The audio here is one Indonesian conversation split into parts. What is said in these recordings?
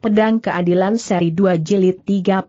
Pedang Keadilan Seri 2 Jilid 32.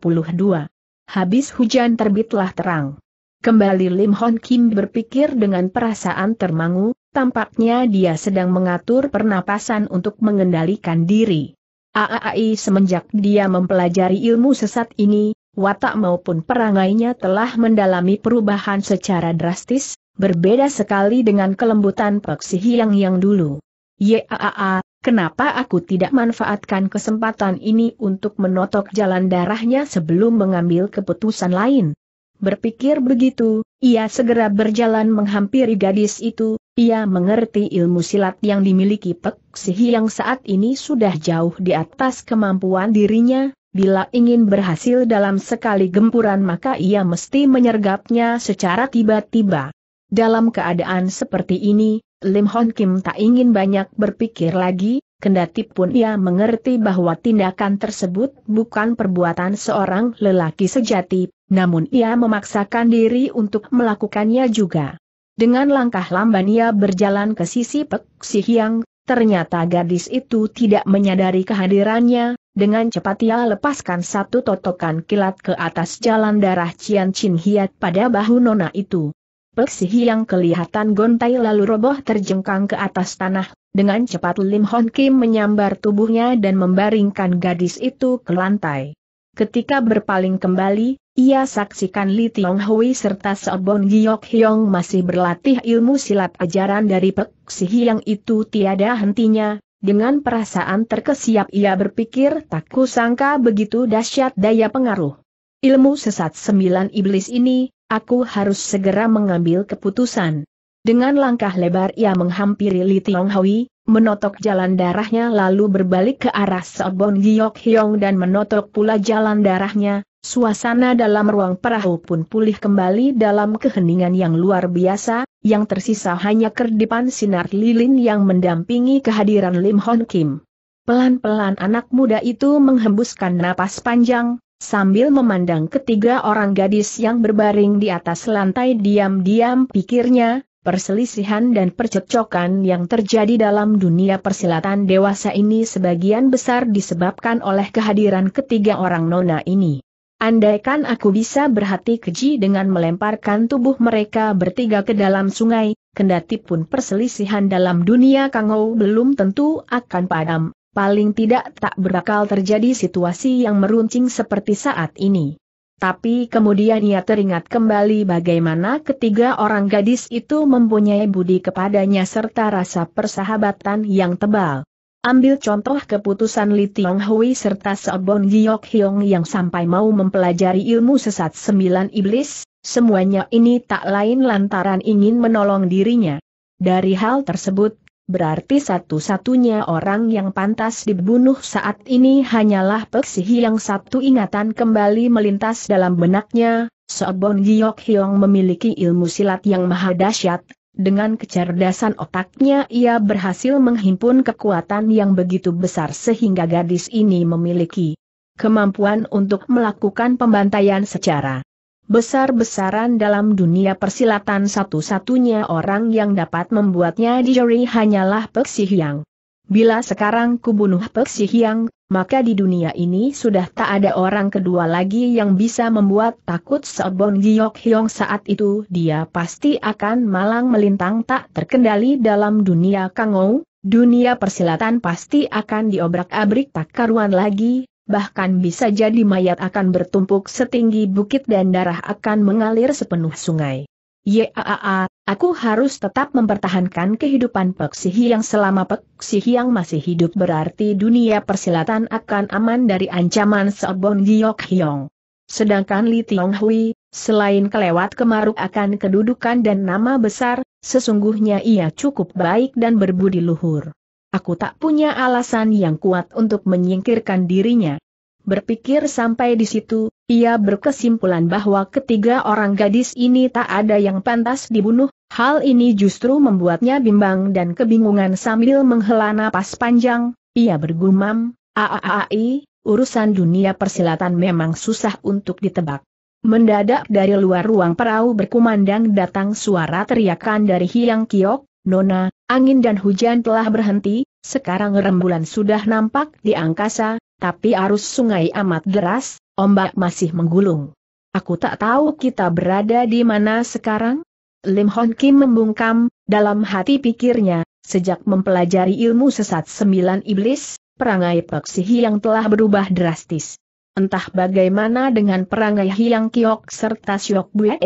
Habis hujan terbitlah terang. Kembali Lim Hon Kim berpikir dengan perasaan termangu, tampaknya dia sedang mengatur pernapasan untuk mengendalikan diri. AAI semenjak dia mempelajari ilmu sesat ini, watak maupun perangainya telah mendalami perubahan secara drastis, berbeda sekali dengan kelembutan Peksihiang yang dulu. YAAA, Kenapa aku tidak manfaatkan kesempatan ini untuk menotok jalan darahnya sebelum mengambil keputusan lain? Berpikir begitu, ia segera berjalan menghampiri gadis itu, ia mengerti ilmu silat yang dimiliki Pek Sihi yang saat ini sudah jauh di atas kemampuan dirinya, bila ingin berhasil dalam sekali gempuran maka ia mesti menyergapnya secara tiba-tiba. Dalam keadaan seperti ini, Lim Hon Kim tak ingin banyak berpikir lagi, kendati pun ia mengerti bahwa tindakan tersebut bukan perbuatan seorang lelaki sejati, namun ia memaksakan diri untuk melakukannya juga. Dengan langkah lamban ia berjalan ke sisi Pek Si Hiang, ternyata gadis itu tidak menyadari kehadirannya, dengan cepat ia lepaskan satu totokan kilat ke atas jalan darah Cian Chin Hiat pada bahu nona itu. Peksihi yang kelihatan gontai lalu roboh terjengkang ke atas tanah, dengan cepat Lim Hon Kim menyambar tubuhnya dan membaringkan gadis itu ke lantai. Ketika berpaling kembali, ia saksikan Li Tiong Hui serta Seobon Giok Hyong masih berlatih ilmu silat ajaran dari Peksihi yang itu tiada hentinya, dengan perasaan terkesiap ia berpikir tak kusangka begitu dahsyat daya pengaruh. Ilmu sesat sembilan iblis ini, Aku harus segera mengambil keputusan. Dengan langkah lebar ia menghampiri Li Tionghui, menotok jalan darahnya lalu berbalik ke arah Sobon Giok Hyong dan menotok pula jalan darahnya, suasana dalam ruang perahu pun pulih kembali dalam keheningan yang luar biasa, yang tersisa hanya kerdipan sinar lilin yang mendampingi kehadiran Lim Hon Kim. Pelan-pelan anak muda itu menghembuskan napas panjang, Sambil memandang ketiga orang gadis yang berbaring di atas lantai diam-diam pikirnya, perselisihan dan percecokan yang terjadi dalam dunia persilatan dewasa ini sebagian besar disebabkan oleh kehadiran ketiga orang nona ini. Andaikan aku bisa berhati keji dengan melemparkan tubuh mereka bertiga ke dalam sungai, kendati pun perselisihan dalam dunia kangau belum tentu akan padam, paling tidak tak berakal terjadi situasi yang meruncing seperti saat ini. Tapi kemudian ia teringat kembali bagaimana ketiga orang gadis itu mempunyai budi kepadanya serta rasa persahabatan yang tebal. Ambil contoh keputusan Li Tiong Hui serta Seobong Giok Hyong yang sampai mau mempelajari ilmu sesat sembilan iblis, semuanya ini tak lain lantaran ingin menolong dirinya. Dari hal tersebut, berarti satu-satunya orang yang pantas dibunuh saat ini hanyalah Peksihi yang satu ingatan kembali melintas dalam benaknya, Sobon Giyok Hyong memiliki ilmu silat yang maha dahsyat, dengan kecerdasan otaknya ia berhasil menghimpun kekuatan yang begitu besar sehingga gadis ini memiliki kemampuan untuk melakukan pembantaian secara besar-besaran dalam dunia persilatan satu-satunya orang yang dapat membuatnya dijeri hanyalah Pek Hyang. Bila sekarang kubunuh Pek Hyang, maka di dunia ini sudah tak ada orang kedua lagi yang bisa membuat takut Seobong Giok Hyong saat itu dia pasti akan malang melintang tak terkendali dalam dunia Kangou, dunia persilatan pasti akan diobrak-abrik tak karuan lagi, bahkan bisa jadi mayat akan bertumpuk setinggi bukit dan darah akan mengalir sepenuh sungai. Yaa, aku harus tetap mempertahankan kehidupan Pek yang selama Pek yang masih hidup berarti dunia persilatan akan aman dari ancaman Sobon Giok Hyong. Sedangkan Li Tiong Hui, selain kelewat kemaruk akan kedudukan dan nama besar, sesungguhnya ia cukup baik dan berbudi luhur. Aku tak punya alasan yang kuat untuk menyingkirkan dirinya. Berpikir sampai di situ, ia berkesimpulan bahwa ketiga orang gadis ini tak ada yang pantas dibunuh, hal ini justru membuatnya bimbang dan kebingungan sambil menghela napas panjang, ia bergumam, aaai, urusan dunia persilatan memang susah untuk ditebak. Mendadak dari luar ruang perahu berkumandang datang suara teriakan dari Hiang Kiok, Nona, Angin dan hujan telah berhenti, sekarang rembulan sudah nampak di angkasa, tapi arus sungai amat deras, ombak masih menggulung. Aku tak tahu kita berada di mana sekarang? Lim Hon Kim membungkam, dalam hati pikirnya, sejak mempelajari ilmu sesat sembilan iblis, perangai Peksihi yang telah berubah drastis. Entah bagaimana dengan perangai hilang Kiok serta Syok Bue.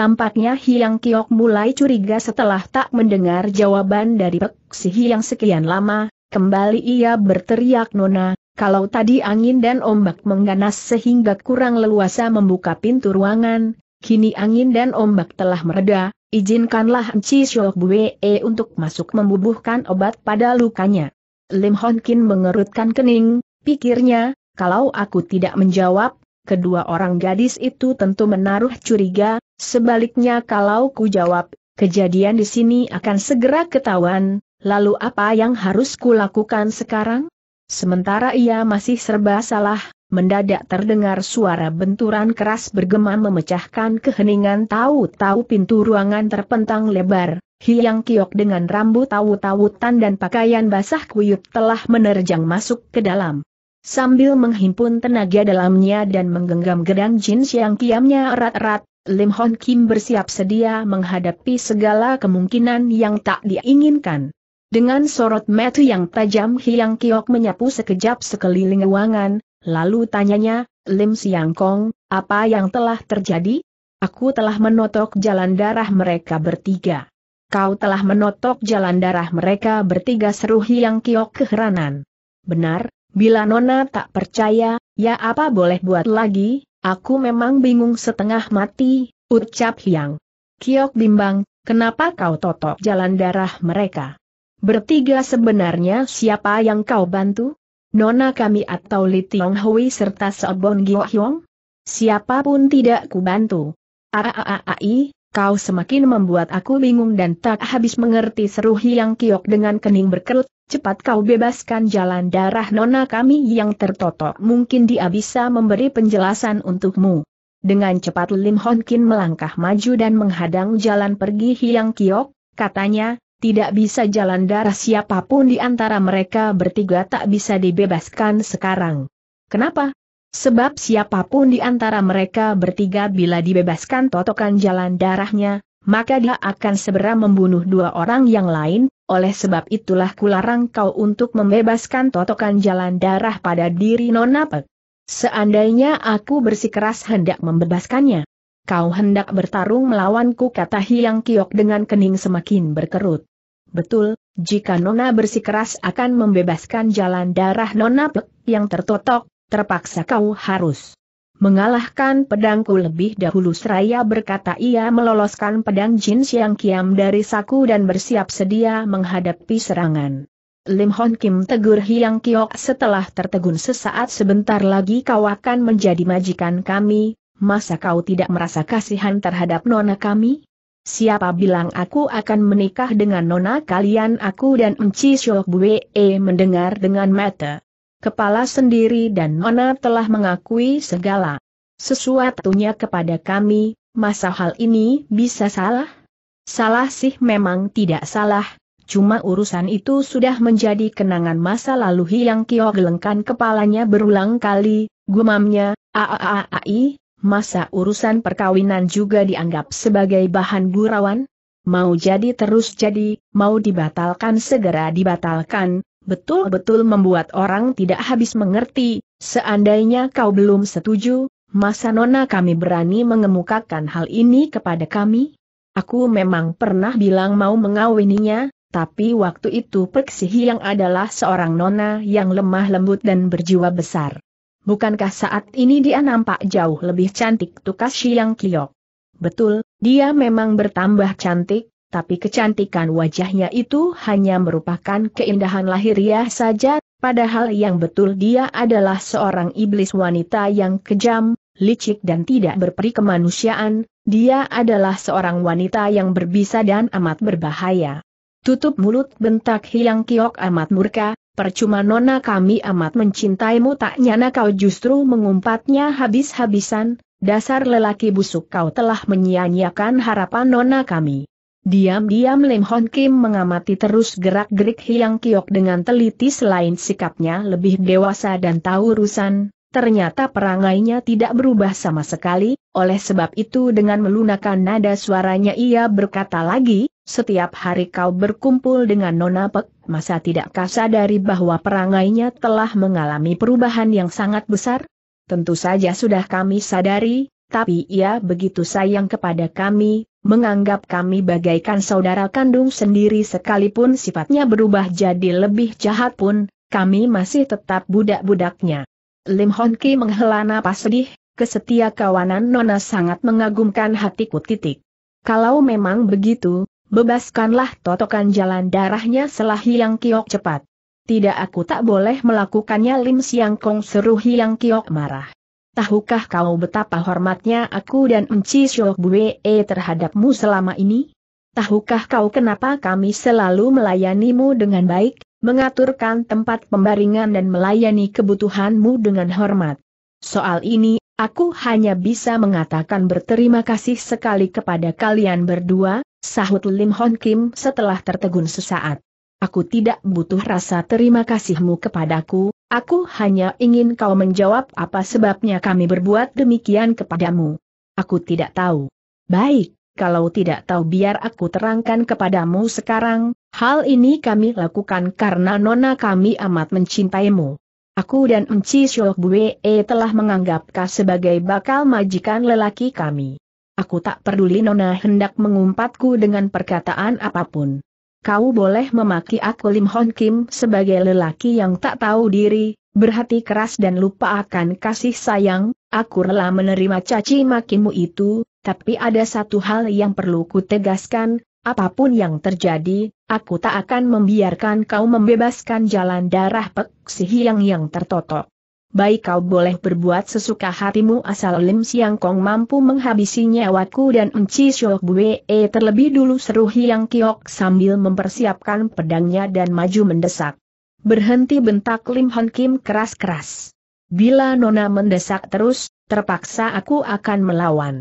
Tampaknya Hiang Kiok mulai curiga setelah tak mendengar jawaban dari Peksi Si Hiang sekian lama, kembali ia berteriak Nona, kalau tadi angin dan ombak mengganas sehingga kurang leluasa membuka pintu ruangan, kini angin dan ombak telah mereda, izinkanlah Enci Syok Bue untuk masuk membubuhkan obat pada lukanya. Lim Honkin mengerutkan kening, pikirnya, kalau aku tidak menjawab, kedua orang gadis itu tentu menaruh curiga, sebaliknya kalau ku jawab, kejadian di sini akan segera ketahuan, lalu apa yang harus ku lakukan sekarang? Sementara ia masih serba salah, mendadak terdengar suara benturan keras bergema memecahkan keheningan tahu-tahu pintu ruangan terpentang lebar, Hiang Kiok dengan rambut tawu-tawutan dan pakaian basah kuyup telah menerjang masuk ke dalam. Sambil menghimpun tenaga dalamnya dan menggenggam gedang jeans yang kiamnya erat-erat, Lim Hon Kim bersiap sedia menghadapi segala kemungkinan yang tak diinginkan. Dengan sorot mata yang tajam Hiang Kiok menyapu sekejap sekeliling ruangan, lalu tanyanya, Lim Siang Kong, apa yang telah terjadi? Aku telah menotok jalan darah mereka bertiga. Kau telah menotok jalan darah mereka bertiga seru Hiang Kiok keheranan. Benar, Bila Nona tak percaya, ya apa boleh buat lagi, aku memang bingung setengah mati, ucap Hyang. Kiok bimbang, kenapa kau totok jalan darah mereka? Bertiga sebenarnya siapa yang kau bantu? Nona kami atau Li Tiong Hui serta Sobon Gyo Hyong? Siapapun tidak ku bantu. Aaai, kau semakin membuat aku bingung dan tak habis mengerti seru Hyang Kiok dengan kening berkerut, Cepat kau bebaskan jalan darah nona kami yang tertotok. Mungkin dia bisa memberi penjelasan untukmu. Dengan cepat Lim Hon Kin melangkah maju dan menghadang jalan pergi Hyang Kiok, katanya, tidak bisa jalan darah siapapun di antara mereka bertiga tak bisa dibebaskan sekarang. Kenapa? Sebab siapapun di antara mereka bertiga bila dibebaskan totokan jalan darahnya, maka dia akan segera membunuh dua orang yang lain, oleh sebab itulah kularang kau untuk membebaskan totokan jalan darah pada diri Nona Seandainya aku bersikeras hendak membebaskannya. Kau hendak bertarung melawanku kata Hiang Kiok dengan kening semakin berkerut. Betul, jika Nona bersikeras akan membebaskan jalan darah Nona Pek yang tertotok, terpaksa kau harus mengalahkan pedangku lebih dahulu seraya berkata ia meloloskan pedang Jin Siang Kiam dari saku dan bersiap sedia menghadapi serangan. Lim Hon Kim tegur Hyang Kiok setelah tertegun sesaat sebentar lagi kau akan menjadi majikan kami, masa kau tidak merasa kasihan terhadap nona kami? Siapa bilang aku akan menikah dengan nona kalian aku dan Enci Syok Bue mendengar dengan mata kepala sendiri dan Nona telah mengakui segala sesuatunya kepada kami, masa hal ini bisa salah? Salah sih memang tidak salah, cuma urusan itu sudah menjadi kenangan masa lalu Hiang Kio gelengkan kepalanya berulang kali, gumamnya, aaaai, masa urusan perkawinan juga dianggap sebagai bahan gurauan? Mau jadi terus jadi, mau dibatalkan segera dibatalkan, betul-betul membuat orang tidak habis mengerti, seandainya kau belum setuju, masa nona kami berani mengemukakan hal ini kepada kami? Aku memang pernah bilang mau mengawininya, tapi waktu itu Peksihi yang adalah seorang nona yang lemah lembut dan berjiwa besar. Bukankah saat ini dia nampak jauh lebih cantik tukas Siang Kliok? Betul, dia memang bertambah cantik, tapi kecantikan wajahnya itu hanya merupakan keindahan lahiriah saja, padahal yang betul dia adalah seorang iblis wanita yang kejam, licik dan tidak berperi kemanusiaan, dia adalah seorang wanita yang berbisa dan amat berbahaya. Tutup mulut bentak hilang Kiok amat murka, percuma nona kami amat mencintaimu tak nyana kau justru mengumpatnya habis-habisan, dasar lelaki busuk kau telah menyia-nyiakan harapan nona kami. Diam-diam Lim Hon Kim mengamati terus gerak-gerik Hiang Kiok dengan teliti selain sikapnya lebih dewasa dan tahu urusan, ternyata perangainya tidak berubah sama sekali, oleh sebab itu dengan melunakan nada suaranya ia berkata lagi, setiap hari kau berkumpul dengan Nona Pek, masa tidak kasadari bahwa perangainya telah mengalami perubahan yang sangat besar? Tentu saja sudah kami sadari, tapi ia begitu sayang kepada kami, menganggap kami bagaikan saudara kandung sendiri sekalipun sifatnya berubah jadi lebih jahat pun, kami masih tetap budak-budaknya. Lim Hon Ki menghela napas sedih, kesetia kawanan Nona sangat mengagumkan hatiku titik. Kalau memang begitu, bebaskanlah totokan jalan darahnya selah Hyang Kiok cepat. Tidak aku tak boleh melakukannya Lim Siang Kong seru Hyang Kiok marah tahukah kau betapa hormatnya aku dan Enci e terhadapmu selama ini? Tahukah kau kenapa kami selalu melayanimu dengan baik, mengaturkan tempat pembaringan dan melayani kebutuhanmu dengan hormat? Soal ini, aku hanya bisa mengatakan berterima kasih sekali kepada kalian berdua, sahut Lim Hon Kim setelah tertegun sesaat. Aku tidak butuh rasa terima kasihmu kepadaku, Aku hanya ingin kau menjawab apa sebabnya kami berbuat demikian kepadamu. Aku tidak tahu. Baik, kalau tidak tahu biar aku terangkan kepadamu sekarang, hal ini kami lakukan karena nona kami amat mencintaimu. Aku dan Enci Syokbue telah menganggap kau sebagai bakal majikan lelaki kami. Aku tak peduli nona hendak mengumpatku dengan perkataan apapun kau boleh memaki aku Lim Hon Kim sebagai lelaki yang tak tahu diri, berhati keras dan lupa akan kasih sayang, aku rela menerima caci makimu itu, tapi ada satu hal yang perlu ku tegaskan, apapun yang terjadi, aku tak akan membiarkan kau membebaskan jalan darah peksi yang yang tertotok baik kau boleh berbuat sesuka hatimu asal Lim Siang Kong mampu menghabisi nyawaku dan Enci Syok Bue terlebih dulu seru Hiang Kiok sambil mempersiapkan pedangnya dan maju mendesak. Berhenti bentak Lim Hon Kim keras-keras. Bila Nona mendesak terus, terpaksa aku akan melawan.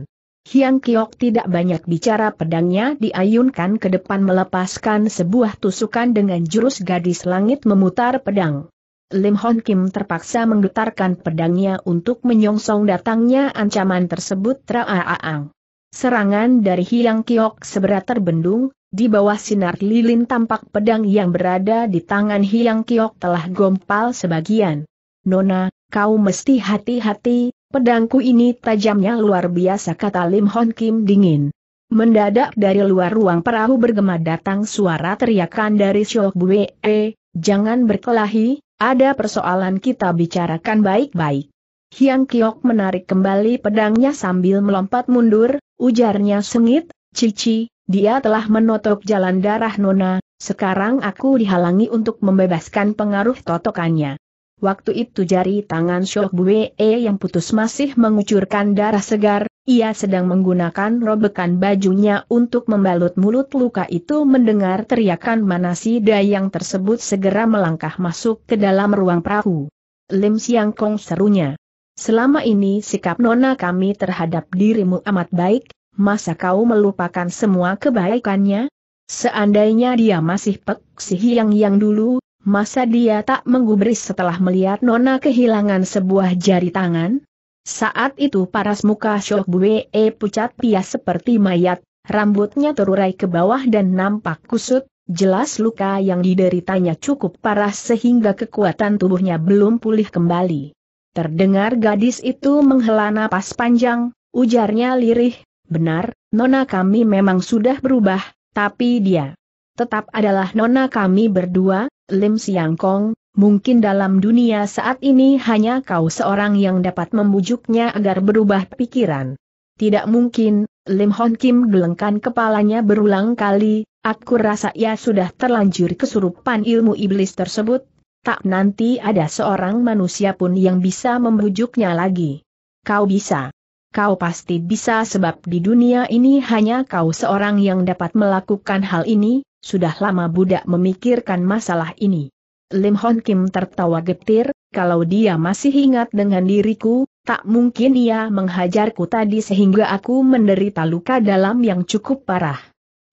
Hiang Kiok tidak banyak bicara pedangnya diayunkan ke depan melepaskan sebuah tusukan dengan jurus gadis langit memutar pedang. Lim Hon Kim terpaksa menggetarkan pedangnya untuk menyongsong datangnya ancaman tersebut Traaang. Serangan dari Hiang Kiok seberat terbendung, di bawah sinar lilin tampak pedang yang berada di tangan Hiang Kiok telah gompal sebagian. Nona, kau mesti hati-hati, pedangku ini tajamnya luar biasa kata Lim Hon Kim dingin. Mendadak dari luar ruang perahu bergema datang suara teriakan dari Shok Bue, e, jangan berkelahi, ada persoalan kita bicarakan baik-baik. Hiang Kiok menarik kembali pedangnya sambil melompat mundur, ujarnya sengit, Cici, dia telah menotok jalan darah Nona, sekarang aku dihalangi untuk membebaskan pengaruh totokannya. Waktu itu jari tangan Syok Bue yang putus masih mengucurkan darah segar, ia sedang menggunakan robekan bajunya untuk membalut mulut luka itu mendengar teriakan manasi dayang tersebut segera melangkah masuk ke dalam ruang perahu. Lim Siang Kong serunya. Selama ini sikap nona kami terhadap dirimu amat baik, masa kau melupakan semua kebaikannya? Seandainya dia masih pek si hiang yang dulu, masa dia tak menggubris setelah melihat nona kehilangan sebuah jari tangan? Saat itu paras muka Shok Buee eh, pucat pias seperti mayat, rambutnya terurai ke bawah dan nampak kusut, jelas luka yang dideritanya cukup parah sehingga kekuatan tubuhnya belum pulih kembali. Terdengar gadis itu menghela napas panjang, ujarnya lirih, benar, nona kami memang sudah berubah, tapi dia tetap adalah nona kami berdua, Lim Siang Kong, Mungkin dalam dunia saat ini hanya kau seorang yang dapat membujuknya agar berubah pikiran. Tidak mungkin, Lim Hon Kim gelengkan kepalanya berulang kali, aku rasa ia sudah terlanjur kesurupan ilmu iblis tersebut, tak nanti ada seorang manusia pun yang bisa membujuknya lagi. Kau bisa. Kau pasti bisa sebab di dunia ini hanya kau seorang yang dapat melakukan hal ini, sudah lama budak memikirkan masalah ini. Lim Hon Kim tertawa getir, kalau dia masih ingat dengan diriku, tak mungkin ia menghajarku tadi sehingga aku menderita luka dalam yang cukup parah.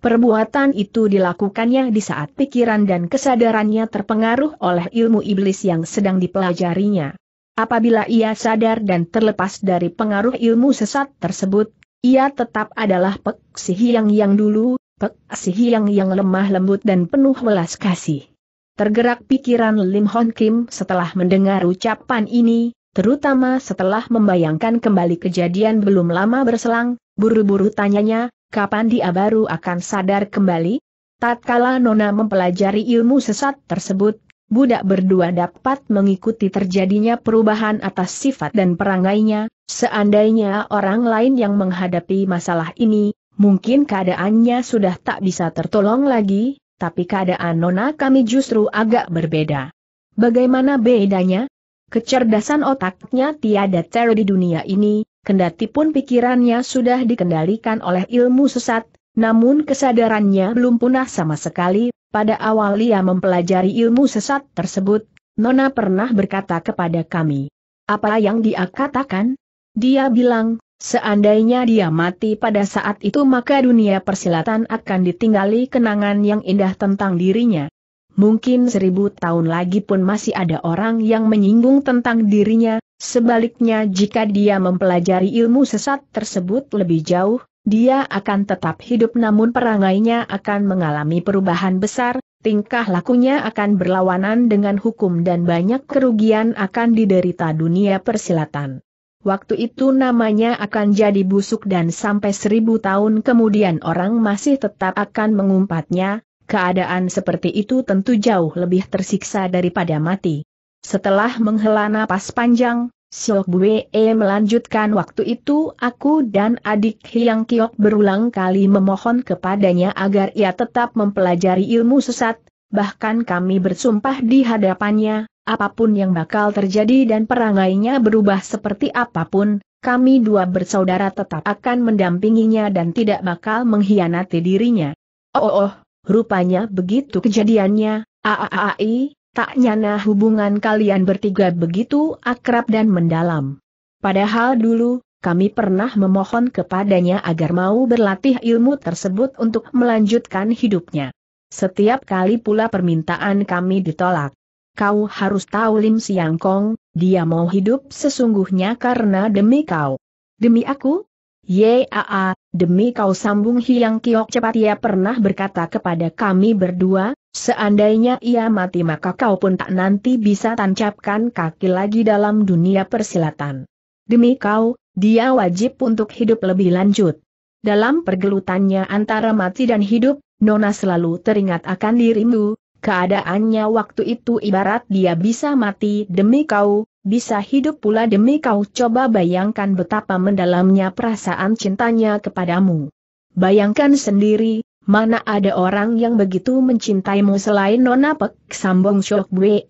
Perbuatan itu dilakukannya di saat pikiran dan kesadarannya terpengaruh oleh ilmu iblis yang sedang dipelajarinya. Apabila ia sadar dan terlepas dari pengaruh ilmu sesat tersebut, ia tetap adalah Pek Sihiang yang dulu, Pek Sihiang yang lemah lembut dan penuh welas kasih. Tergerak pikiran Lim Hon Kim setelah mendengar ucapan ini, terutama setelah membayangkan kembali kejadian belum lama berselang, buru-buru tanyanya, kapan dia baru akan sadar kembali? Tatkala Nona mempelajari ilmu sesat tersebut, budak berdua dapat mengikuti terjadinya perubahan atas sifat dan perangainya, seandainya orang lain yang menghadapi masalah ini, mungkin keadaannya sudah tak bisa tertolong lagi, tapi keadaan nona kami justru agak berbeda. Bagaimana bedanya? Kecerdasan otaknya tiada tero di dunia ini, kendati pun pikirannya sudah dikendalikan oleh ilmu sesat, namun kesadarannya belum punah sama sekali, pada awal ia mempelajari ilmu sesat tersebut, Nona pernah berkata kepada kami. Apa yang dia katakan? Dia bilang, Seandainya dia mati pada saat itu maka dunia persilatan akan ditinggali kenangan yang indah tentang dirinya. Mungkin seribu tahun lagi pun masih ada orang yang menyinggung tentang dirinya, sebaliknya jika dia mempelajari ilmu sesat tersebut lebih jauh, dia akan tetap hidup namun perangainya akan mengalami perubahan besar, tingkah lakunya akan berlawanan dengan hukum dan banyak kerugian akan diderita dunia persilatan. Waktu itu namanya akan jadi busuk dan sampai seribu tahun kemudian orang masih tetap akan mengumpatnya, keadaan seperti itu tentu jauh lebih tersiksa daripada mati. Setelah menghela napas panjang, Siok Bue melanjutkan waktu itu aku dan adik Hyang Kiok berulang kali memohon kepadanya agar ia tetap mempelajari ilmu sesat, bahkan kami bersumpah di hadapannya, apapun yang bakal terjadi dan perangainya berubah seperti apapun, kami dua bersaudara tetap akan mendampinginya dan tidak bakal mengkhianati dirinya. Oh, oh, oh rupanya begitu kejadiannya, aaai, tak nyana hubungan kalian bertiga begitu akrab dan mendalam. Padahal dulu, kami pernah memohon kepadanya agar mau berlatih ilmu tersebut untuk melanjutkan hidupnya. Setiap kali pula permintaan kami ditolak kau harus tahu Lim Siang Kong, dia mau hidup sesungguhnya karena demi kau. Demi aku? Yaa, demi kau sambung Hiang Kiok cepat ia pernah berkata kepada kami berdua, seandainya ia mati maka kau pun tak nanti bisa tancapkan kaki lagi dalam dunia persilatan. Demi kau, dia wajib untuk hidup lebih lanjut. Dalam pergelutannya antara mati dan hidup, Nona selalu teringat akan dirimu, Keadaannya waktu itu ibarat dia bisa mati demi kau, bisa hidup pula demi kau coba bayangkan betapa mendalamnya perasaan cintanya kepadamu. Bayangkan sendiri, mana ada orang yang begitu mencintaimu selain Nona Pek Sambong Shok Bwe.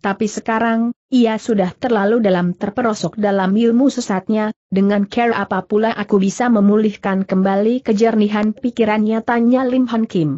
Tapi sekarang, ia sudah terlalu dalam terperosok dalam ilmu sesatnya, dengan care apa pula aku bisa memulihkan kembali kejernihan pikirannya tanya Lim Han Kim.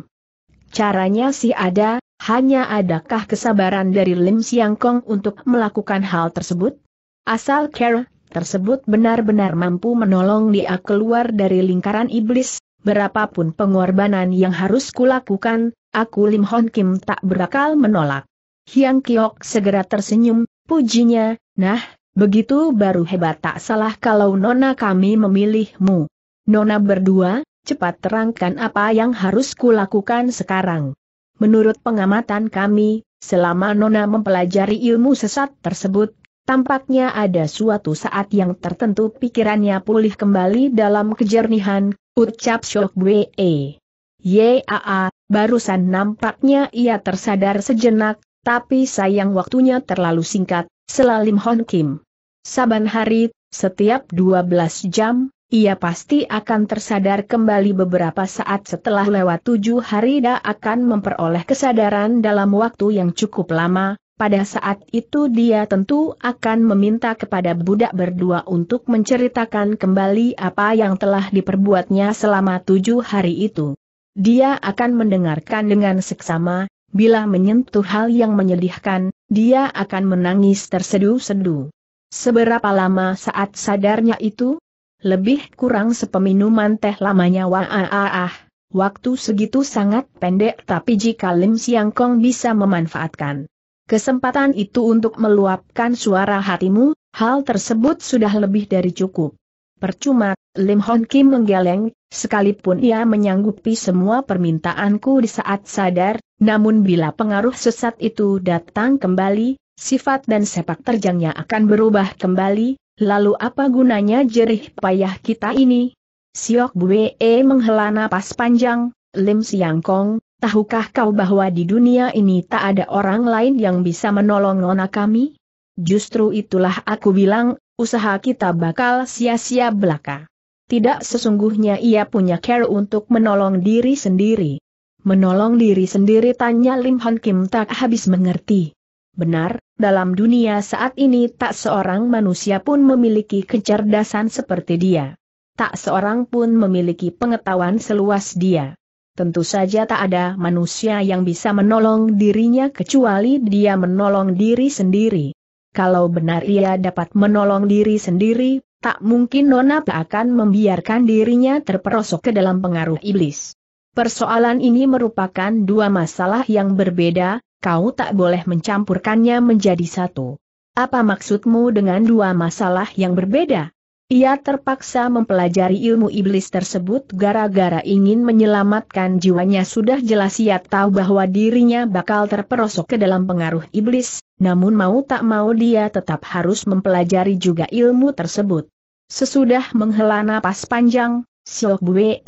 Caranya sih ada, hanya adakah kesabaran dari Lim Siang Kong untuk melakukan hal tersebut? Asal Care tersebut benar-benar mampu menolong dia keluar dari lingkaran iblis, berapapun pengorbanan yang harus kulakukan, aku Lim Hon Kim tak berakal menolak. Hyang Kiok segera tersenyum, pujinya, nah, begitu baru hebat tak salah kalau nona kami memilihmu. Nona berdua, cepat terangkan apa yang harus kulakukan sekarang. Menurut pengamatan kami, selama Nona mempelajari ilmu sesat tersebut, tampaknya ada suatu saat yang tertentu pikirannya pulih kembali dalam kejernihan, ucap Shok Wee. Yaa, barusan nampaknya ia tersadar sejenak, tapi sayang waktunya terlalu singkat, selalim Hon Kim. Saban hari, setiap 12 jam, ia pasti akan tersadar kembali beberapa saat setelah lewat tujuh hari dia akan memperoleh kesadaran dalam waktu yang cukup lama, pada saat itu dia tentu akan meminta kepada budak berdua untuk menceritakan kembali apa yang telah diperbuatnya selama tujuh hari itu. Dia akan mendengarkan dengan seksama, bila menyentuh hal yang menyedihkan, dia akan menangis terseduh-seduh. Seberapa lama saat sadarnya itu, lebih kurang sepeminuman teh lamanya waaah. Waktu segitu sangat pendek tapi jika Lim Siang Kong bisa memanfaatkan kesempatan itu untuk meluapkan suara hatimu, hal tersebut sudah lebih dari cukup. Percuma, Lim Hon Kim menggeleng, sekalipun ia menyanggupi semua permintaanku di saat sadar, namun bila pengaruh sesat itu datang kembali, sifat dan sepak terjangnya akan berubah kembali, Lalu apa gunanya jerih payah kita ini? Siok Bue menghela napas panjang, Lim Siang Kong, tahukah kau bahwa di dunia ini tak ada orang lain yang bisa menolong nona kami? Justru itulah aku bilang, usaha kita bakal sia-sia belaka. Tidak sesungguhnya ia punya care untuk menolong diri sendiri. Menolong diri sendiri tanya Lim Hon Kim tak habis mengerti. Benar, dalam dunia saat ini tak seorang manusia pun memiliki kecerdasan seperti dia. Tak seorang pun memiliki pengetahuan seluas dia. Tentu saja tak ada manusia yang bisa menolong dirinya kecuali dia menolong diri sendiri. Kalau benar ia dapat menolong diri sendiri, tak mungkin Nona tak akan membiarkan dirinya terperosok ke dalam pengaruh iblis. Persoalan ini merupakan dua masalah yang berbeda, kau tak boleh mencampurkannya menjadi satu. Apa maksudmu dengan dua masalah yang berbeda? Ia terpaksa mempelajari ilmu iblis tersebut gara-gara ingin menyelamatkan jiwanya sudah jelas ia tahu bahwa dirinya bakal terperosok ke dalam pengaruh iblis, namun mau tak mau dia tetap harus mempelajari juga ilmu tersebut. Sesudah menghela napas panjang, Siok Bue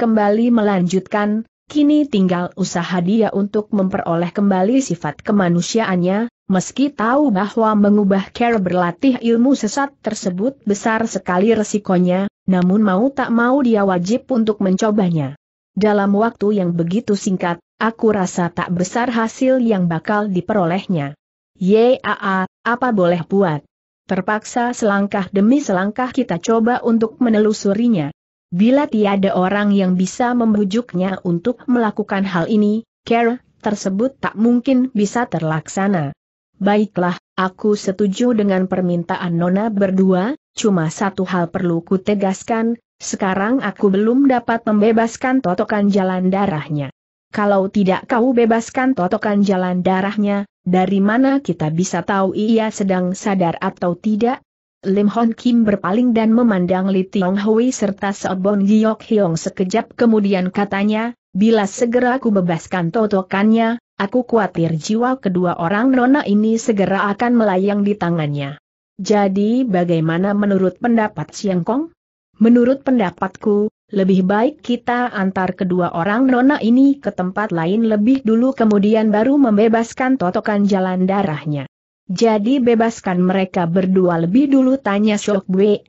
kembali melanjutkan, Kini tinggal usaha dia untuk memperoleh kembali sifat kemanusiaannya, meski tahu bahwa mengubah cara berlatih ilmu sesat tersebut besar sekali resikonya, namun mau tak mau dia wajib untuk mencobanya. Dalam waktu yang begitu singkat, aku rasa tak besar hasil yang bakal diperolehnya. Yaa, apa boleh buat? Terpaksa selangkah demi selangkah kita coba untuk menelusurinya. Bila tiada orang yang bisa membujuknya untuk melakukan hal ini, care tersebut tak mungkin bisa terlaksana. Baiklah, aku setuju dengan permintaan Nona berdua, cuma satu hal perlu kutegaskan, sekarang aku belum dapat membebaskan totokan jalan darahnya. Kalau tidak kau bebaskan totokan jalan darahnya, dari mana kita bisa tahu ia sedang sadar atau tidak? Lim Hon Kim berpaling dan memandang Li Tiong Hui serta Seobon Giok Hyong sekejap kemudian katanya, bila segera aku bebaskan totokannya, aku khawatir jiwa kedua orang nona ini segera akan melayang di tangannya. Jadi bagaimana menurut pendapat Siang Kong? Menurut pendapatku, lebih baik kita antar kedua orang nona ini ke tempat lain lebih dulu kemudian baru membebaskan totokan jalan darahnya. Jadi bebaskan mereka berdua lebih dulu tanya Shok Bwe.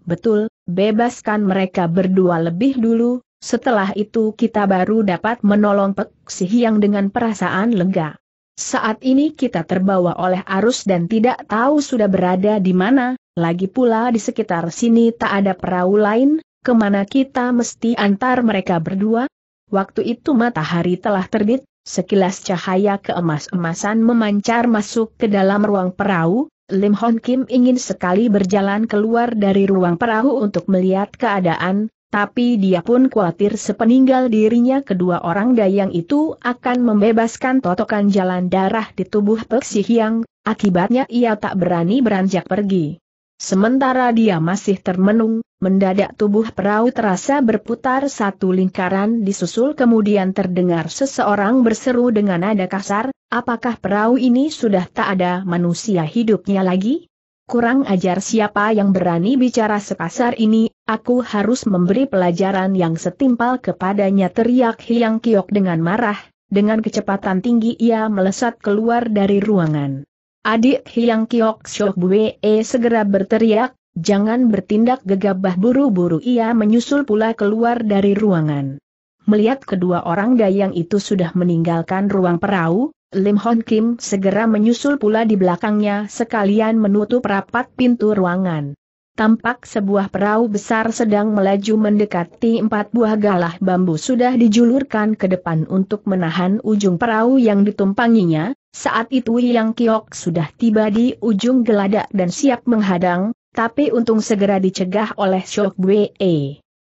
Betul, bebaskan mereka berdua lebih dulu, setelah itu kita baru dapat menolong Pek yang dengan perasaan lega. Saat ini kita terbawa oleh arus dan tidak tahu sudah berada di mana, lagi pula di sekitar sini tak ada perahu lain, kemana kita mesti antar mereka berdua? Waktu itu matahari telah terbit, Sekilas cahaya keemas-emasan memancar masuk ke dalam ruang perahu, Lim Hon Kim ingin sekali berjalan keluar dari ruang perahu untuk melihat keadaan, tapi dia pun khawatir sepeninggal dirinya kedua orang dayang itu akan membebaskan totokan jalan darah di tubuh Pek Sihyang, akibatnya ia tak berani beranjak pergi. Sementara dia masih termenung, mendadak tubuh perahu terasa berputar satu lingkaran disusul kemudian terdengar seseorang berseru dengan nada kasar, apakah perahu ini sudah tak ada manusia hidupnya lagi? Kurang ajar siapa yang berani bicara sepasar ini, aku harus memberi pelajaran yang setimpal kepadanya teriak Hiang Kiok dengan marah, dengan kecepatan tinggi ia melesat keluar dari ruangan. Adik Hiang Kiok Shok Bue e, segera berteriak, jangan bertindak gegabah buru-buru ia menyusul pula keluar dari ruangan. Melihat kedua orang dayang itu sudah meninggalkan ruang perahu, Lim Hon Kim segera menyusul pula di belakangnya sekalian menutup rapat pintu ruangan tampak sebuah perahu besar sedang melaju mendekati empat buah galah bambu sudah dijulurkan ke depan untuk menahan ujung perahu yang ditumpanginya, saat itu Yang Kiok sudah tiba di ujung geladak dan siap menghadang, tapi untung segera dicegah oleh Shok Bwe.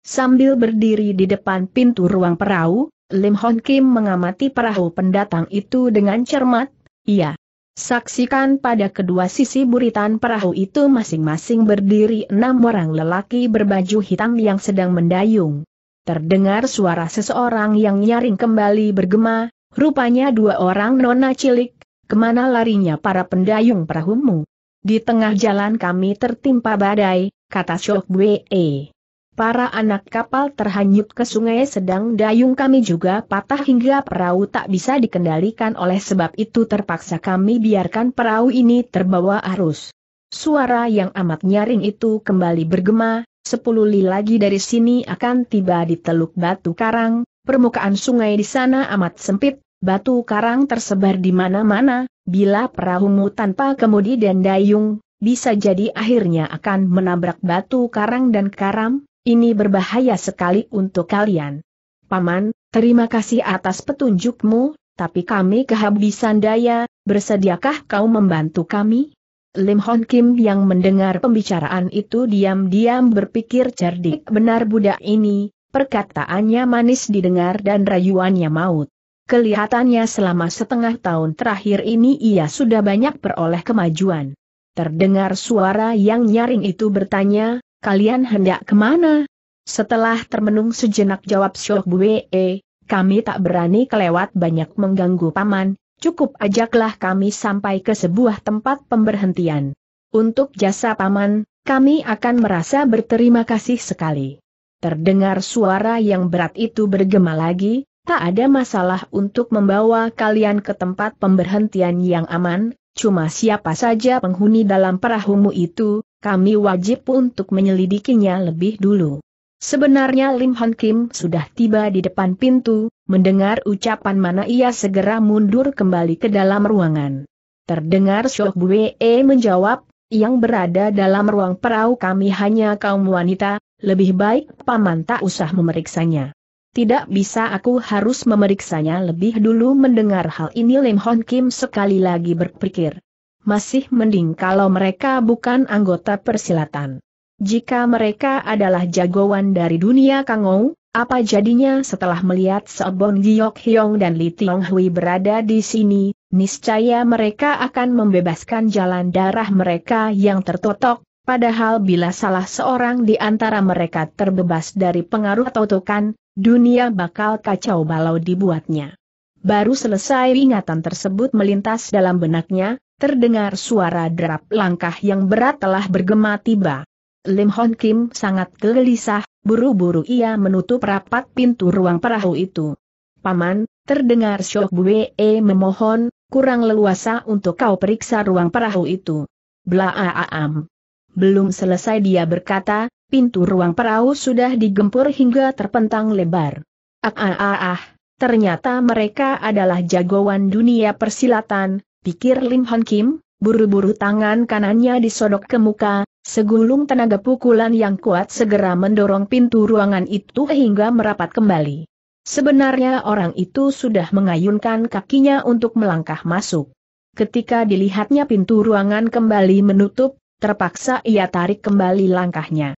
Sambil berdiri di depan pintu ruang perahu, Lim Hon Kim mengamati perahu pendatang itu dengan cermat, ia Saksikan pada kedua sisi buritan perahu itu masing-masing berdiri enam orang lelaki berbaju hitam yang sedang mendayung. Terdengar suara seseorang yang nyaring kembali bergema, rupanya dua orang nona cilik, kemana larinya para pendayung perahumu? Di tengah jalan kami tertimpa badai, kata Shok Bwe. Para anak kapal terhanyut ke sungai sedang dayung kami juga patah hingga perahu tak bisa dikendalikan oleh sebab itu terpaksa kami biarkan perahu ini terbawa arus. Suara yang amat nyaring itu kembali bergema, sepuluh li lagi dari sini akan tiba di Teluk Batu Karang, permukaan sungai di sana amat sempit, batu karang tersebar di mana-mana, bila perahumu tanpa kemudi dan dayung, bisa jadi akhirnya akan menabrak batu karang dan karam, ini berbahaya sekali untuk kalian. Paman, terima kasih atas petunjukmu, tapi kami kehabisan daya, bersediakah kau membantu kami? Lim Hon Kim yang mendengar pembicaraan itu diam-diam berpikir cerdik benar budak ini, perkataannya manis didengar dan rayuannya maut. Kelihatannya selama setengah tahun terakhir ini ia sudah banyak peroleh kemajuan. Terdengar suara yang nyaring itu bertanya, kalian hendak kemana? Setelah termenung sejenak jawab Syok Buwe, eh, kami tak berani kelewat banyak mengganggu paman, cukup ajaklah kami sampai ke sebuah tempat pemberhentian. Untuk jasa paman, kami akan merasa berterima kasih sekali. Terdengar suara yang berat itu bergema lagi, tak ada masalah untuk membawa kalian ke tempat pemberhentian yang aman, cuma siapa saja penghuni dalam perahumu itu, kami wajib untuk menyelidikinya lebih dulu. Sebenarnya Lim Han Kim sudah tiba di depan pintu, mendengar ucapan mana ia segera mundur kembali ke dalam ruangan. Terdengar Shok Bue menjawab, yang berada dalam ruang perahu kami hanya kaum wanita, lebih baik paman tak usah memeriksanya. Tidak bisa aku harus memeriksanya lebih dulu mendengar hal ini Lim Hon Kim sekali lagi berpikir masih mending kalau mereka bukan anggota persilatan. Jika mereka adalah jagoan dari dunia Kangou, apa jadinya setelah melihat Sebon Giok Hyong dan Li Tiong Hui berada di sini, niscaya mereka akan membebaskan jalan darah mereka yang tertotok, padahal bila salah seorang di antara mereka terbebas dari pengaruh totokan, dunia bakal kacau balau dibuatnya. Baru selesai ingatan tersebut melintas dalam benaknya, terdengar suara derap langkah yang berat telah bergema tiba. Lim Hon Kim sangat gelisah, buru-buru ia menutup rapat pintu ruang perahu itu. Paman, terdengar Shok Bue eh, memohon, kurang leluasa untuk kau periksa ruang perahu itu. Blaaam. Belum selesai dia berkata, pintu ruang perahu sudah digempur hingga terpentang lebar. Ah ah ah ah, ternyata mereka adalah jagoan dunia persilatan, pikir Lim Hon Kim, buru-buru tangan kanannya disodok ke muka, segulung tenaga pukulan yang kuat segera mendorong pintu ruangan itu hingga merapat kembali. Sebenarnya orang itu sudah mengayunkan kakinya untuk melangkah masuk. Ketika dilihatnya pintu ruangan kembali menutup, terpaksa ia tarik kembali langkahnya.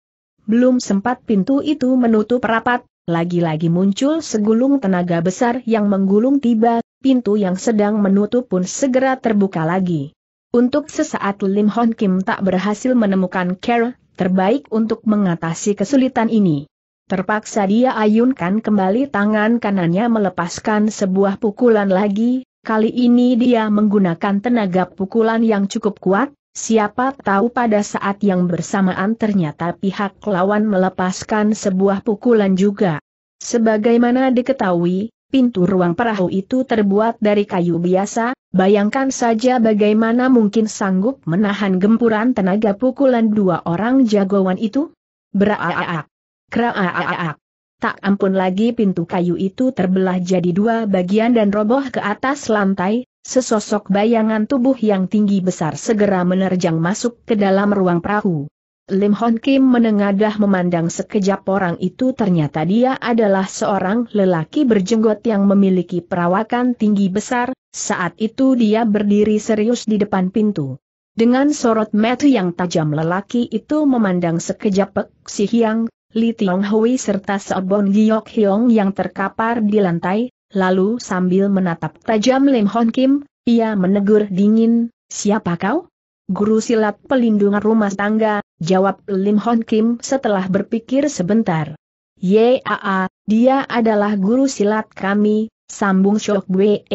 Belum sempat pintu itu menutup rapat, lagi-lagi muncul segulung tenaga besar yang menggulung tiba pintu yang sedang menutup pun segera terbuka lagi. Untuk sesaat Lim Hon Kim tak berhasil menemukan cara terbaik untuk mengatasi kesulitan ini. Terpaksa dia ayunkan kembali tangan kanannya melepaskan sebuah pukulan lagi, kali ini dia menggunakan tenaga pukulan yang cukup kuat, siapa tahu pada saat yang bersamaan ternyata pihak lawan melepaskan sebuah pukulan juga. Sebagaimana diketahui, Pintu ruang perahu itu terbuat dari kayu biasa, bayangkan saja bagaimana mungkin sanggup menahan gempuran tenaga pukulan dua orang jagoan itu? Beraaak. Keraaak. Tak ampun lagi pintu kayu itu terbelah jadi dua bagian dan roboh ke atas lantai, sesosok bayangan tubuh yang tinggi besar segera menerjang masuk ke dalam ruang perahu. Lim Hon Kim menengadah memandang sekejap orang itu ternyata dia adalah seorang lelaki berjenggot yang memiliki perawakan tinggi besar, saat itu dia berdiri serius di depan pintu. Dengan sorot mata yang tajam lelaki itu memandang sekejap Pek Si Hiang, Li Tiong Hui serta Seobon Giok Hiong yang terkapar di lantai, lalu sambil menatap tajam Lim Hon Kim, ia menegur dingin, siapa kau? Guru silat pelindungan rumah tangga, jawab Lim Hon Kim setelah berpikir sebentar. Yaa, dia adalah guru silat kami, sambung Shok Bwe.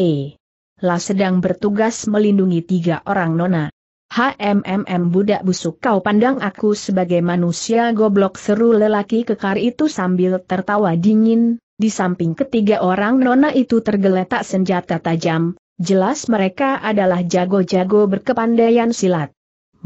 Lah sedang bertugas melindungi tiga orang nona. HMMM budak busuk kau pandang aku sebagai manusia goblok seru lelaki kekar itu sambil tertawa dingin, di samping ketiga orang nona itu tergeletak senjata tajam, jelas mereka adalah jago-jago berkepandaian silat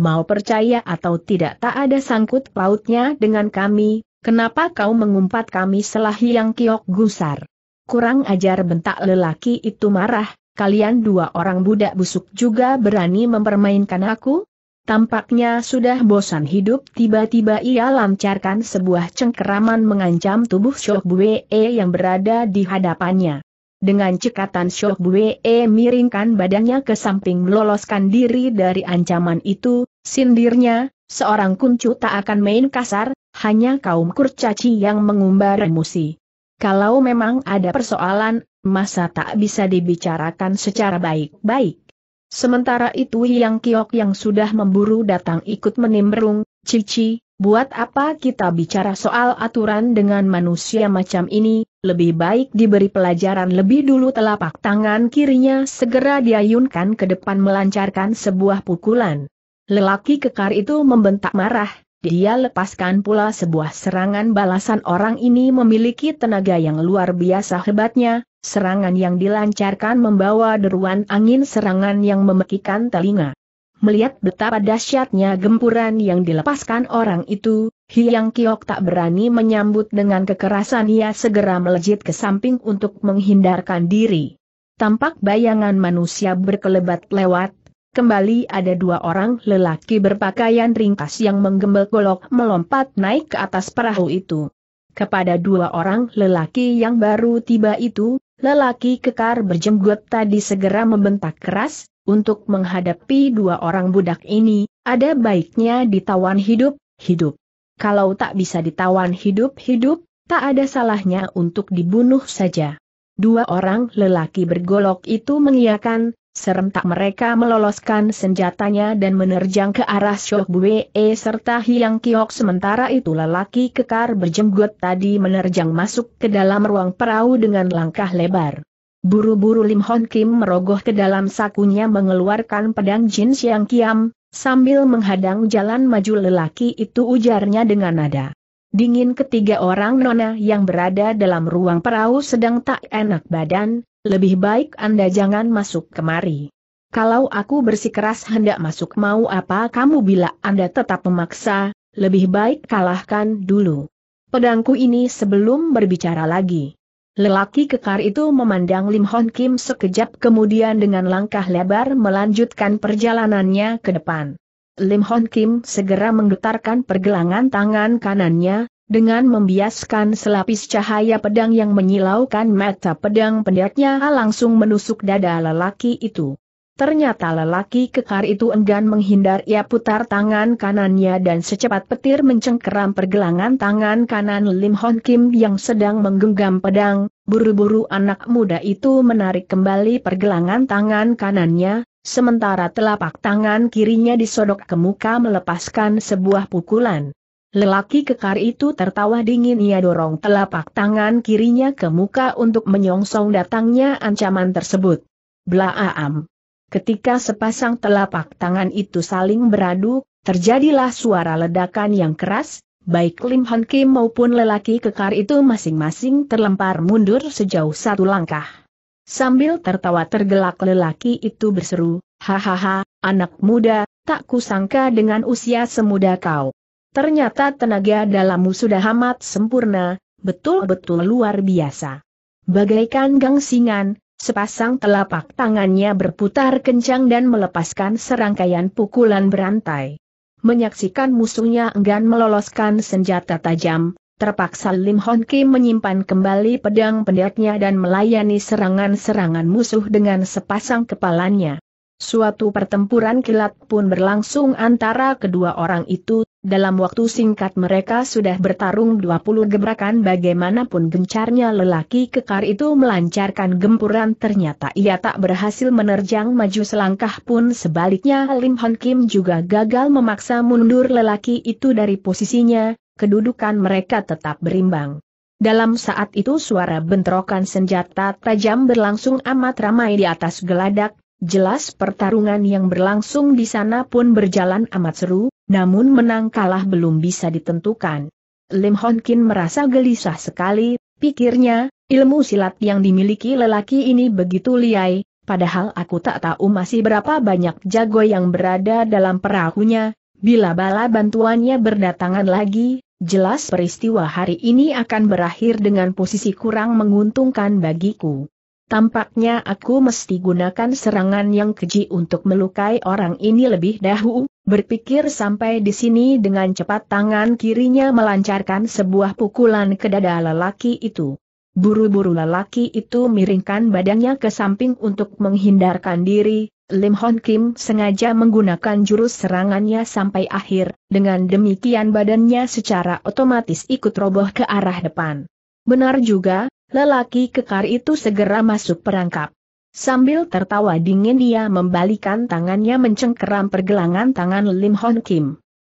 mau percaya atau tidak tak ada sangkut pautnya dengan kami, kenapa kau mengumpat kami selah yang kiok gusar? Kurang ajar bentak lelaki itu marah, kalian dua orang budak busuk juga berani mempermainkan aku? Tampaknya sudah bosan hidup tiba-tiba ia lancarkan sebuah cengkeraman mengancam tubuh Shok Bue yang berada di hadapannya. Dengan cekatan Syok Shohbue e, miringkan badannya ke samping meloloskan diri dari ancaman itu, sindirnya, seorang kuncu tak akan main kasar, hanya kaum kurcaci yang mengumbar emosi. Kalau memang ada persoalan, masa tak bisa dibicarakan secara baik-baik. Sementara itu Yang Kiok yang sudah memburu datang ikut menimbrung, Cici, Buat apa kita bicara soal aturan dengan manusia macam ini, lebih baik diberi pelajaran lebih dulu telapak tangan kirinya segera diayunkan ke depan melancarkan sebuah pukulan. Lelaki kekar itu membentak marah, dia lepaskan pula sebuah serangan balasan orang ini memiliki tenaga yang luar biasa hebatnya, serangan yang dilancarkan membawa deruan angin serangan yang memekikan telinga. Melihat betapa dahsyatnya gempuran yang dilepaskan orang itu, Hiang Kiok tak berani menyambut dengan kekerasan ia segera melejit ke samping untuk menghindarkan diri. Tampak bayangan manusia berkelebat lewat, kembali ada dua orang lelaki berpakaian ringkas yang menggembel golok melompat naik ke atas perahu itu. Kepada dua orang lelaki yang baru tiba itu, lelaki kekar berjenggot tadi segera membentak keras, untuk menghadapi dua orang budak ini, ada baiknya ditawan hidup-hidup. Kalau tak bisa ditawan hidup-hidup, tak ada salahnya untuk dibunuh saja. Dua orang lelaki bergolok itu mengiakan, serentak mereka meloloskan senjatanya dan menerjang ke arah Syok Bue serta Hiang Kiok sementara itu lelaki kekar berjenggot tadi menerjang masuk ke dalam ruang perahu dengan langkah lebar. Buru-buru Lim Hon Kim merogoh ke dalam sakunya mengeluarkan pedang Jin Siang Kiam, sambil menghadang jalan maju lelaki itu ujarnya dengan nada. Dingin ketiga orang nona yang berada dalam ruang perahu sedang tak enak badan, lebih baik Anda jangan masuk kemari. Kalau aku bersikeras hendak masuk mau apa kamu bila Anda tetap memaksa, lebih baik kalahkan dulu. Pedangku ini sebelum berbicara lagi. Lelaki kekar itu memandang Lim Hon Kim sekejap kemudian dengan langkah lebar melanjutkan perjalanannya ke depan. Lim Hon Kim segera menggetarkan pergelangan tangan kanannya, dengan membiaskan selapis cahaya pedang yang menyilaukan mata pedang pendeknya langsung menusuk dada lelaki itu. Ternyata lelaki kekar itu enggan menghindar ia putar tangan kanannya dan secepat petir mencengkeram pergelangan tangan kanan Lim Hon Kim yang sedang menggenggam pedang, buru-buru anak muda itu menarik kembali pergelangan tangan kanannya, sementara telapak tangan kirinya disodok ke muka melepaskan sebuah pukulan. Lelaki kekar itu tertawa dingin ia dorong telapak tangan kirinya ke muka untuk menyongsong datangnya ancaman tersebut. Blaam. Ketika sepasang telapak tangan itu saling beradu, terjadilah suara ledakan yang keras, baik Lim Han Kim maupun lelaki kekar itu masing-masing terlempar mundur sejauh satu langkah. Sambil tertawa tergelak lelaki itu berseru, Hahaha, anak muda, tak kusangka dengan usia semuda kau. Ternyata tenaga dalammu sudah amat sempurna, betul-betul luar biasa. Bagaikan gangsingan, Sepasang telapak tangannya berputar kencang dan melepaskan serangkaian pukulan berantai. Menyaksikan musuhnya enggan meloloskan senjata tajam, terpaksa Lim Hon Ki menyimpan kembali pedang pendeknya dan melayani serangan-serangan musuh dengan sepasang kepalanya. Suatu pertempuran kilat pun berlangsung antara kedua orang itu, dalam waktu singkat mereka sudah bertarung 20 gebrakan bagaimanapun gencarnya lelaki kekar itu melancarkan gempuran ternyata ia tak berhasil menerjang maju selangkah pun sebaliknya Lim Hon Kim juga gagal memaksa mundur lelaki itu dari posisinya, kedudukan mereka tetap berimbang. Dalam saat itu suara bentrokan senjata tajam berlangsung amat ramai di atas geladak, Jelas pertarungan yang berlangsung di sana pun berjalan amat seru, namun menang kalah belum bisa ditentukan. Lim Hon merasa gelisah sekali, pikirnya, ilmu silat yang dimiliki lelaki ini begitu liai, padahal aku tak tahu masih berapa banyak jago yang berada dalam perahunya, bila bala bantuannya berdatangan lagi, jelas peristiwa hari ini akan berakhir dengan posisi kurang menguntungkan bagiku. Tampaknya aku mesti gunakan serangan yang keji untuk melukai orang ini lebih dahulu, berpikir sampai di sini dengan cepat tangan kirinya melancarkan sebuah pukulan ke dada lelaki itu. Buru-buru lelaki itu miringkan badannya ke samping untuk menghindarkan diri, Lim Hon Kim sengaja menggunakan jurus serangannya sampai akhir, dengan demikian badannya secara otomatis ikut roboh ke arah depan. Benar juga, Lelaki kekar itu segera masuk perangkap. Sambil tertawa dingin dia membalikan tangannya mencengkeram pergelangan tangan Lim Hon Kim.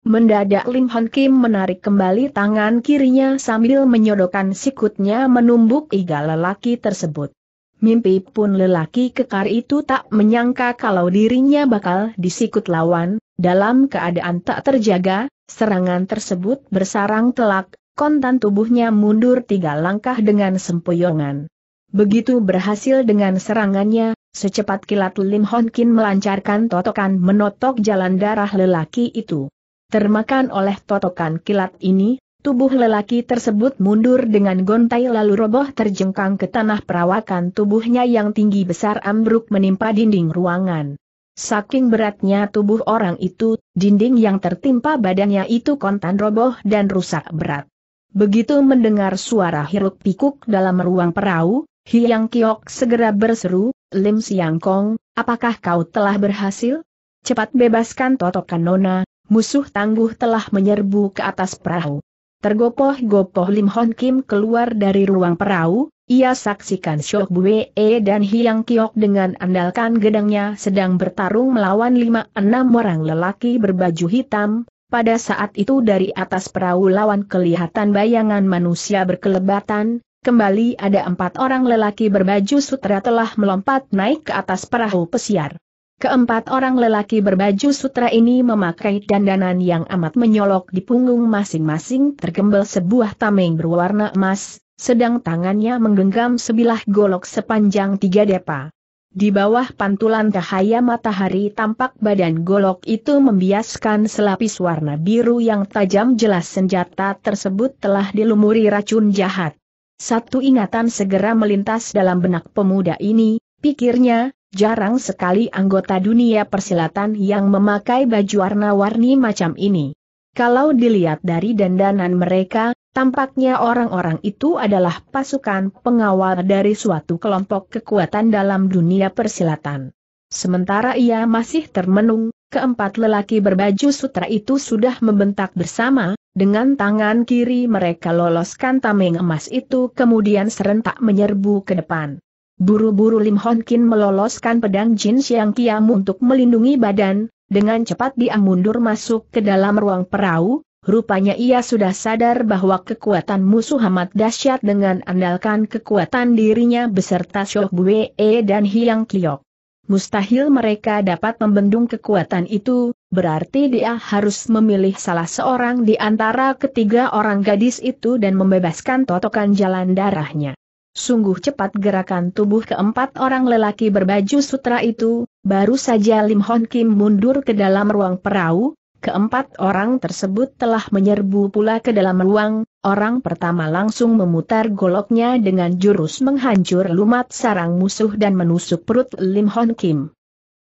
Mendadak Lim Hon Kim menarik kembali tangan kirinya sambil menyodokkan sikutnya menumbuk iga lelaki tersebut. Mimpi pun lelaki kekar itu tak menyangka kalau dirinya bakal disikut lawan, dalam keadaan tak terjaga, serangan tersebut bersarang telak, kontan tubuhnya mundur tiga langkah dengan sempoyongan. Begitu berhasil dengan serangannya, secepat kilat Lim Hon Kin melancarkan totokan menotok jalan darah lelaki itu. Termakan oleh totokan kilat ini, tubuh lelaki tersebut mundur dengan gontai lalu roboh terjengkang ke tanah perawakan tubuhnya yang tinggi besar ambruk menimpa dinding ruangan. Saking beratnya tubuh orang itu, dinding yang tertimpa badannya itu kontan roboh dan rusak berat. Begitu mendengar suara hiruk pikuk dalam ruang perahu, Hiang Kiok segera berseru, Lim Siang Kong, apakah kau telah berhasil? Cepat bebaskan totokan nona, musuh tangguh telah menyerbu ke atas perahu. Tergopoh-gopoh Lim Hon Kim keluar dari ruang perahu, ia saksikan Shok Bue dan Hiang Kiok dengan andalkan gedangnya sedang bertarung melawan lima enam orang lelaki berbaju hitam, pada saat itu dari atas perahu lawan kelihatan bayangan manusia berkelebatan, kembali ada empat orang lelaki berbaju sutra telah melompat naik ke atas perahu pesiar. Keempat orang lelaki berbaju sutra ini memakai dandanan yang amat menyolok di punggung masing-masing tergembel sebuah tameng berwarna emas, sedang tangannya menggenggam sebilah golok sepanjang tiga depa. Di bawah pantulan cahaya matahari tampak badan golok itu membiaskan selapis warna biru yang tajam jelas senjata tersebut telah dilumuri racun jahat. Satu ingatan segera melintas dalam benak pemuda ini, pikirnya, jarang sekali anggota dunia persilatan yang memakai baju warna-warni macam ini. Kalau dilihat dari dandanan mereka, Tampaknya orang-orang itu adalah pasukan pengawal dari suatu kelompok kekuatan dalam dunia persilatan. Sementara ia masih termenung, keempat lelaki berbaju sutra itu sudah membentak bersama, dengan tangan kiri mereka loloskan tameng emas itu kemudian serentak menyerbu ke depan. Buru-buru Lim Honkin meloloskan pedang Jin Xiang Kiam untuk melindungi badan, dengan cepat dia mundur masuk ke dalam ruang perahu, Rupanya ia sudah sadar bahwa kekuatan musuh amat dahsyat dengan andalkan kekuatan dirinya beserta Syok Bue e dan Hiang Kiyok. Mustahil mereka dapat membendung kekuatan itu, berarti dia harus memilih salah seorang di antara ketiga orang gadis itu dan membebaskan totokan jalan darahnya. Sungguh cepat gerakan tubuh keempat orang lelaki berbaju sutra itu, baru saja Lim Hon Kim mundur ke dalam ruang perahu, Keempat orang tersebut telah menyerbu pula ke dalam ruang, orang pertama langsung memutar goloknya dengan jurus menghancur lumat sarang musuh dan menusuk perut Lim Hon Kim.